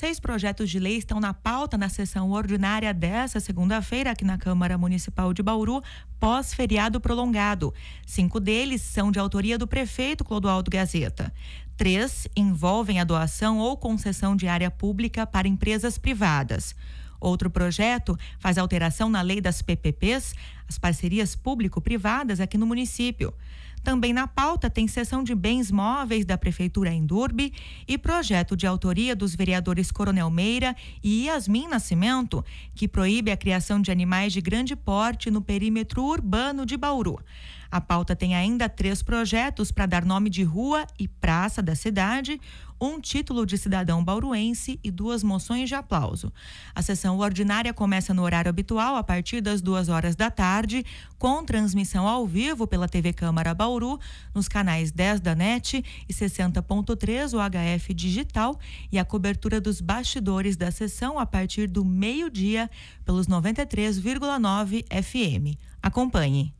Seis projetos de lei estão na pauta na sessão ordinária desta segunda-feira aqui na Câmara Municipal de Bauru, pós-feriado prolongado. Cinco deles são de autoria do prefeito Clodoaldo Gazeta. Três envolvem a doação ou concessão de área pública para empresas privadas. Outro projeto faz alteração na lei das PPPs, as parcerias público-privadas aqui no município. Também na pauta tem sessão de bens móveis da Prefeitura em Durbe e projeto de autoria dos vereadores Coronel Meira e Yasmin Nascimento, que proíbe a criação de animais de grande porte no perímetro urbano de Bauru. A pauta tem ainda três projetos para dar nome de rua e praça da cidade, um título de cidadão bauruense e duas moções de aplauso. A sessão ordinária começa no horário habitual, a partir das duas horas da tarde, com transmissão ao vivo pela TV Câmara Bauru, nos canais 10 da NET e 60.3 o HF Digital, e a cobertura dos bastidores da sessão a partir do meio-dia pelos 93,9 FM. Acompanhe.